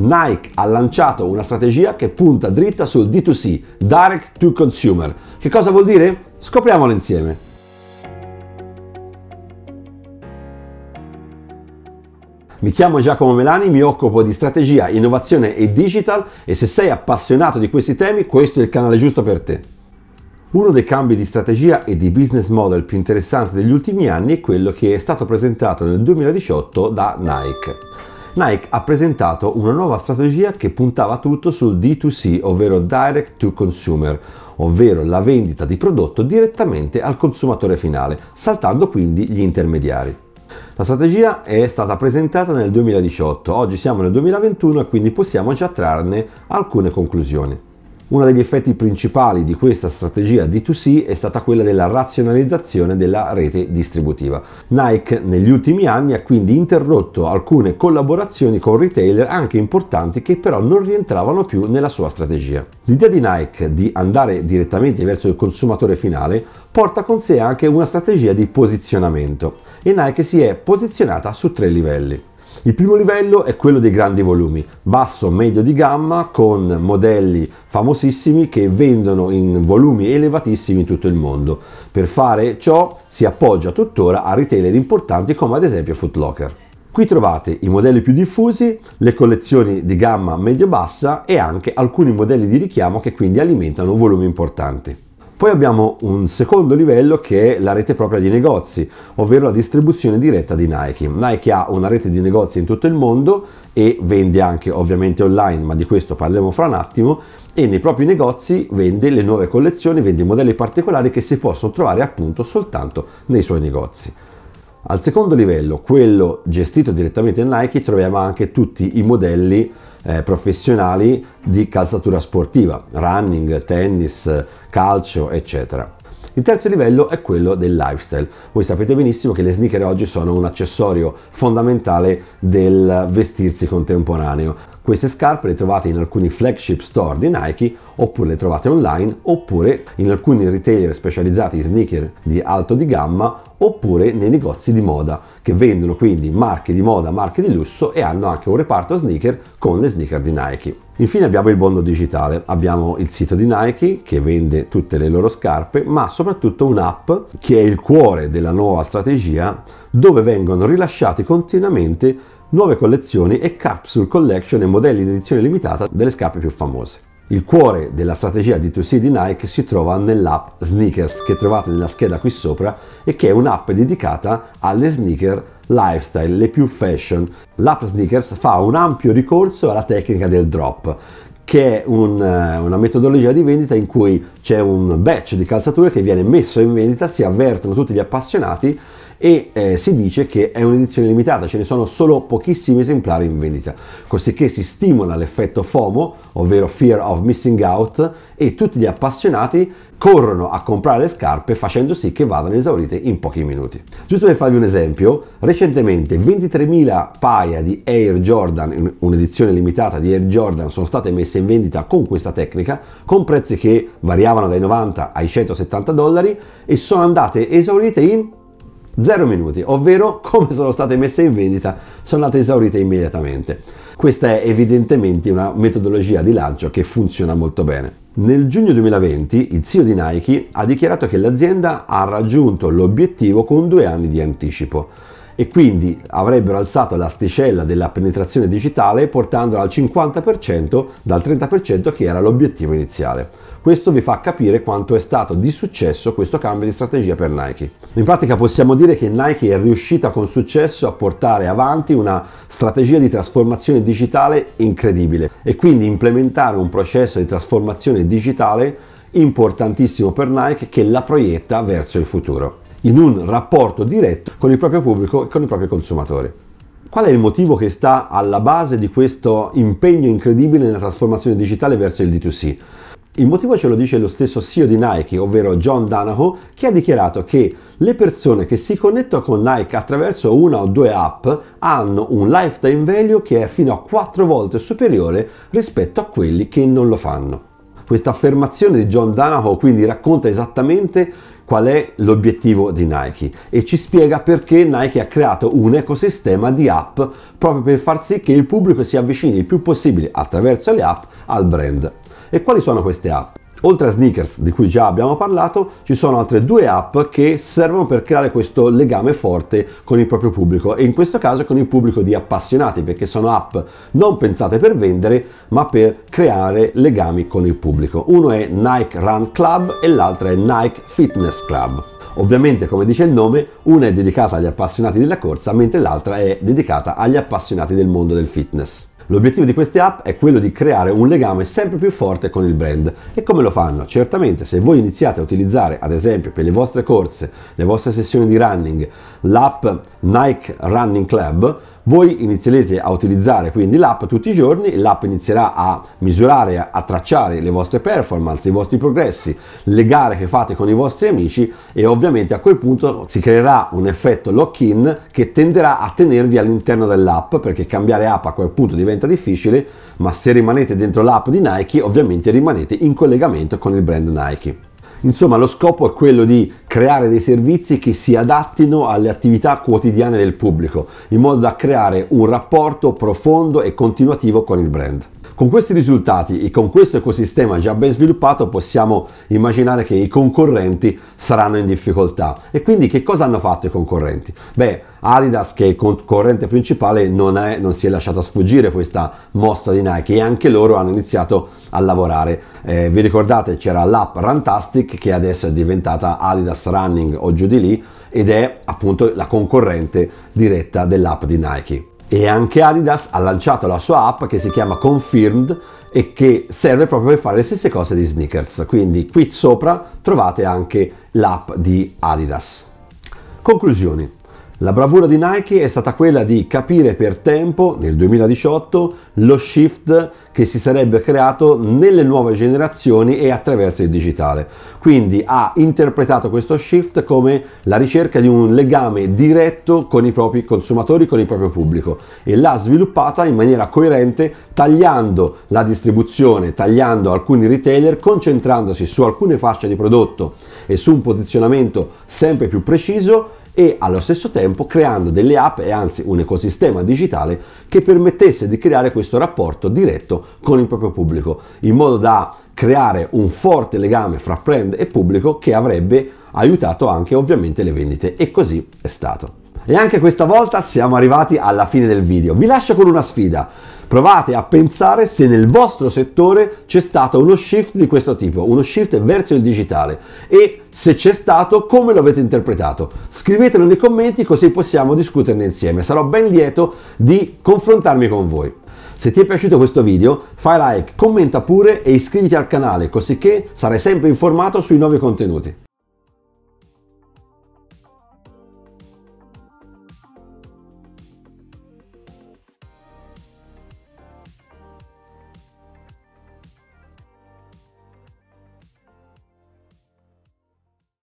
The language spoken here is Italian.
Nike ha lanciato una strategia che punta dritta sul D2C, Direct to Consumer. Che cosa vuol dire? Scopriamolo insieme. Mi chiamo Giacomo Melani, mi occupo di strategia, innovazione e digital e se sei appassionato di questi temi questo è il canale giusto per te. Uno dei cambi di strategia e di business model più interessanti degli ultimi anni è quello che è stato presentato nel 2018 da Nike. Nike ha presentato una nuova strategia che puntava tutto sul D2C, ovvero Direct to Consumer, ovvero la vendita di prodotto direttamente al consumatore finale, saltando quindi gli intermediari. La strategia è stata presentata nel 2018, oggi siamo nel 2021 e quindi possiamo già trarne alcune conclusioni. Uno degli effetti principali di questa strategia D2C è stata quella della razionalizzazione della rete distributiva. Nike negli ultimi anni ha quindi interrotto alcune collaborazioni con retailer anche importanti che però non rientravano più nella sua strategia. L'idea di Nike di andare direttamente verso il consumatore finale porta con sé anche una strategia di posizionamento e Nike si è posizionata su tre livelli. Il primo livello è quello dei grandi volumi, basso medio di gamma con modelli famosissimi che vendono in volumi elevatissimi in tutto il mondo. Per fare ciò si appoggia tuttora a retailer importanti come ad esempio Footlocker. Qui trovate i modelli più diffusi, le collezioni di gamma medio-bassa e anche alcuni modelli di richiamo che quindi alimentano volumi importanti. Poi abbiamo un secondo livello che è la rete propria di negozi, ovvero la distribuzione diretta di Nike. Nike ha una rete di negozi in tutto il mondo e vende anche ovviamente online, ma di questo parleremo fra un attimo, e nei propri negozi vende le nuove collezioni, vende modelli particolari che si possono trovare appunto soltanto nei suoi negozi. Al secondo livello, quello gestito direttamente da Nike, troviamo anche tutti i modelli eh, professionali di calzatura sportiva, running, tennis, calcio, eccetera. Il terzo livello è quello del lifestyle. Voi sapete benissimo che le sneaker oggi sono un accessorio fondamentale del vestirsi contemporaneo. Queste scarpe le trovate in alcuni flagship store di Nike oppure le trovate online oppure in alcuni retailer specializzati in sneaker di alto di gamma oppure nei negozi di moda che vendono quindi marche di moda, marche di lusso e hanno anche un reparto sneaker con le sneaker di Nike. Infine abbiamo il bondo digitale, abbiamo il sito di Nike che vende tutte le loro scarpe, ma soprattutto un'app che è il cuore della nuova strategia dove vengono rilasciati continuamente nuove collezioni e capsule collection e modelli in edizione limitata delle scarpe più famose. Il cuore della strategia D2C di Nike si trova nell'app Sneakers che trovate nella scheda qui sopra e che è un'app dedicata alle sneaker lifestyle, le più fashion. L'app Sneakers fa un ampio ricorso alla tecnica del drop che è un, eh, una metodologia di vendita in cui c'è un batch di calzature che viene messo in vendita, si avvertono tutti gli appassionati e eh, si dice che è un'edizione limitata, ce ne sono solo pochissimi esemplari in vendita, così che si stimola l'effetto FOMO, ovvero Fear of Missing Out, e tutti gli appassionati corrono a comprare le scarpe facendo sì che vadano esaurite in pochi minuti. Giusto per farvi un esempio, recentemente 23.000 paia di Air Jordan, un'edizione limitata di Air Jordan, sono state messe in vendita con questa tecnica, con prezzi che variavano dai 90 ai 170 dollari e sono andate esaurite in zero minuti, ovvero come sono state messe in vendita sono andate esaurite immediatamente. Questa è evidentemente una metodologia di lancio che funziona molto bene. Nel giugno 2020 il CEO di Nike ha dichiarato che l'azienda ha raggiunto l'obiettivo con due anni di anticipo e quindi avrebbero alzato l'asticella della penetrazione digitale portandola al 50% dal 30% che era l'obiettivo iniziale. Questo vi fa capire quanto è stato di successo questo cambio di strategia per Nike. In pratica possiamo dire che Nike è riuscita con successo a portare avanti una strategia di trasformazione digitale incredibile e quindi implementare un processo di trasformazione digitale importantissimo per Nike che la proietta verso il futuro in un rapporto diretto con il proprio pubblico e con i propri consumatori. Qual è il motivo che sta alla base di questo impegno incredibile nella trasformazione digitale verso il D2C? Il motivo ce lo dice lo stesso CEO di Nike, ovvero John Danahoe, che ha dichiarato che le persone che si connettono con Nike attraverso una o due app hanno un lifetime value che è fino a 4 volte superiore rispetto a quelli che non lo fanno. Questa affermazione di John Danahoe quindi racconta esattamente qual è l'obiettivo di Nike e ci spiega perché Nike ha creato un ecosistema di app proprio per far sì che il pubblico si avvicini il più possibile attraverso le app al brand. E quali sono queste app? Oltre a Sneakers, di cui già abbiamo parlato, ci sono altre due app che servono per creare questo legame forte con il proprio pubblico e in questo caso con il pubblico di appassionati, perché sono app non pensate per vendere, ma per creare legami con il pubblico. Uno è Nike Run Club e l'altro è Nike Fitness Club. Ovviamente, come dice il nome, una è dedicata agli appassionati della corsa, mentre l'altra è dedicata agli appassionati del mondo del fitness. L'obiettivo di queste app è quello di creare un legame sempre più forte con il brand. E come lo fanno? Certamente se voi iniziate a utilizzare, ad esempio, per le vostre corse, le vostre sessioni di running, l'app Nike Running Club, voi inizierete a utilizzare quindi l'app tutti i giorni, l'app inizierà a misurare, a tracciare le vostre performance, i vostri progressi, le gare che fate con i vostri amici e ovviamente a quel punto si creerà un effetto lock-in che tenderà a tenervi all'interno dell'app perché cambiare app a quel punto diventa difficile, ma se rimanete dentro l'app di Nike ovviamente rimanete in collegamento con il brand Nike. Insomma, lo scopo è quello di creare dei servizi che si adattino alle attività quotidiane del pubblico, in modo da creare un rapporto profondo e continuativo con il brand. Con questi risultati e con questo ecosistema già ben sviluppato possiamo immaginare che i concorrenti saranno in difficoltà. E quindi che cosa hanno fatto i concorrenti? Beh, Adidas, che è il concorrente principale, non, è, non si è lasciata sfuggire questa mossa di Nike e anche loro hanno iniziato a lavorare. Eh, vi ricordate c'era l'app Runtastic che adesso è diventata Adidas Running o giù di lì ed è appunto la concorrente diretta dell'app di Nike e anche Adidas ha lanciato la sua app che si chiama Confirmed e che serve proprio per fare le stesse cose di sneakers. Quindi qui sopra trovate anche l'app di Adidas. Conclusioni. La bravura di Nike è stata quella di capire per tempo, nel 2018, lo shift che si sarebbe creato nelle nuove generazioni e attraverso il digitale. Quindi ha interpretato questo shift come la ricerca di un legame diretto con i propri consumatori, con il proprio pubblico e l'ha sviluppata in maniera coerente tagliando la distribuzione, tagliando alcuni retailer, concentrandosi su alcune fasce di prodotto e su un posizionamento sempre più preciso e allo stesso tempo creando delle app e anzi un ecosistema digitale che permettesse di creare questo rapporto diretto con il proprio pubblico, in modo da creare un forte legame fra brand e pubblico che avrebbe aiutato anche ovviamente le vendite e così è stato. E anche questa volta siamo arrivati alla fine del video. Vi lascio con una sfida. Provate a pensare se nel vostro settore c'è stato uno shift di questo tipo, uno shift verso il digitale e se c'è stato come lo avete interpretato. Scrivetelo nei commenti così possiamo discuterne insieme, sarò ben lieto di confrontarmi con voi. Se ti è piaciuto questo video fai like, commenta pure e iscriviti al canale così che sarai sempre informato sui nuovi contenuti.